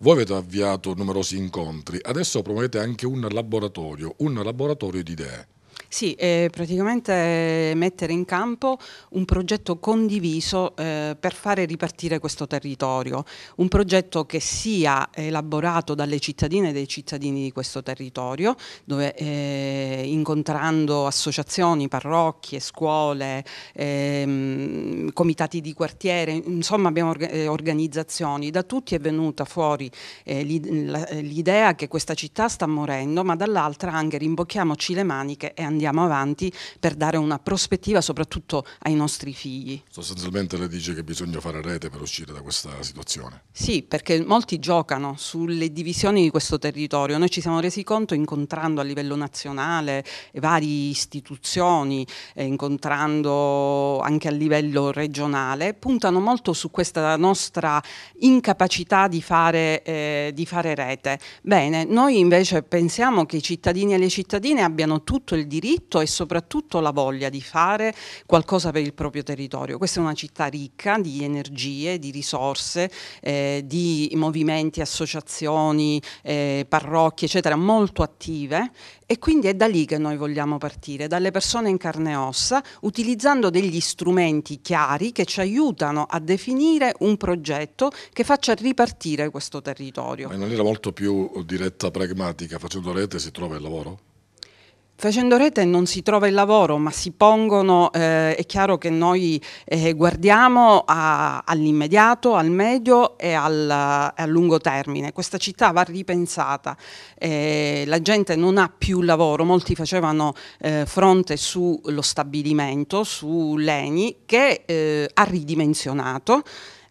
Voi avete avviato numerosi incontri, adesso promuovete anche un laboratorio, un laboratorio di idee. Sì, eh, praticamente mettere in campo un progetto condiviso eh, per fare ripartire questo territorio, un progetto che sia elaborato dalle cittadine e dai cittadini di questo territorio, dove eh, incontrando associazioni, parrocchie, scuole, ehm, comitati di quartiere, insomma abbiamo eh, organizzazioni, da tutti è venuta fuori eh, l'idea che questa città sta morendo, ma dall'altra anche rimbocchiamoci le maniche e andiamo andiamo avanti per dare una prospettiva soprattutto ai nostri figli. Sostanzialmente lei dice che bisogna fare rete per uscire da questa situazione. Sì, perché molti giocano sulle divisioni di questo territorio. Noi ci siamo resi conto incontrando a livello nazionale varie istituzioni, eh, incontrando anche a livello regionale, puntano molto su questa nostra incapacità di fare, eh, di fare rete. Bene, noi invece pensiamo che i cittadini e le cittadine abbiano tutto il diritto diritto e soprattutto la voglia di fare qualcosa per il proprio territorio. Questa è una città ricca di energie, di risorse, eh, di movimenti, associazioni, eh, parrocchie, eccetera, molto attive e quindi è da lì che noi vogliamo partire, dalle persone in carne e ossa, utilizzando degli strumenti chiari che ci aiutano a definire un progetto che faccia ripartire questo territorio. Ma in maniera molto più diretta, pragmatica, facendo rete si trova il lavoro? Facendo rete non si trova il lavoro, ma si pongono, eh, è chiaro che noi eh, guardiamo all'immediato, al medio e al, a lungo termine. Questa città va ripensata, eh, la gente non ha più lavoro, molti facevano eh, fronte sullo stabilimento, su Leni, che eh, ha ridimensionato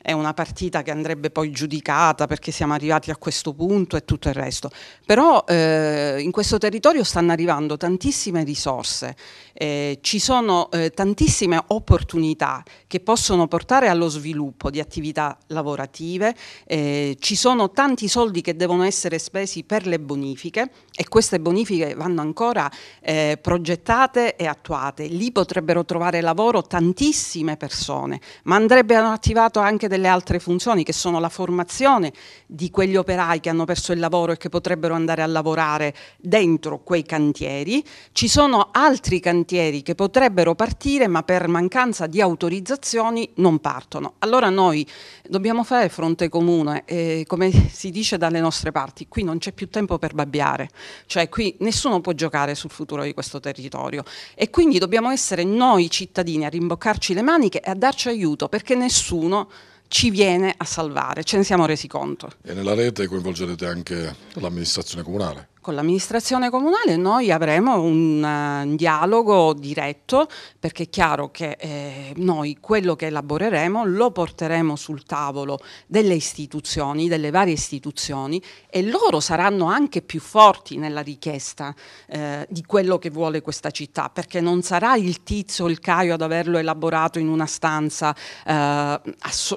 è una partita che andrebbe poi giudicata perché siamo arrivati a questo punto e tutto il resto. Però eh, in questo territorio stanno arrivando tantissime risorse, eh, ci sono eh, tantissime opportunità che possono portare allo sviluppo di attività lavorative, eh, ci sono tanti soldi che devono essere spesi per le bonifiche e queste bonifiche vanno ancora eh, progettate e attuate. Lì potrebbero trovare lavoro tantissime persone, ma andrebbero attivate anche delle altre funzioni che sono la formazione di quegli operai che hanno perso il lavoro e che potrebbero andare a lavorare dentro quei cantieri, ci sono altri cantieri che potrebbero partire ma per mancanza di autorizzazioni non partono. Allora noi dobbiamo fare fronte comune, eh, come si dice dalle nostre parti, qui non c'è più tempo per babbiare, cioè qui nessuno può giocare sul futuro di questo territorio e quindi dobbiamo essere noi cittadini a rimboccarci le maniche e a darci aiuto perché nessuno ci viene a salvare, ce ne siamo resi conto. E nella rete coinvolgerete anche l'amministrazione comunale? con l'amministrazione comunale noi avremo un, uh, dialogo diretto perché è chiaro che eh, noi quello che elaboreremo lo porteremo sul tavolo delle istituzioni, delle varie istituzioni e loro saranno anche più forti nella richiesta eh, di quello che vuole questa città perché non sarà il tizio il caio ad averlo elaborato in una stanza eh,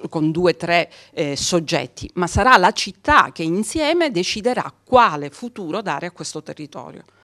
con due o tre eh, soggetti ma sarà la città che insieme deciderà quale futuro dare dare a questo territorio.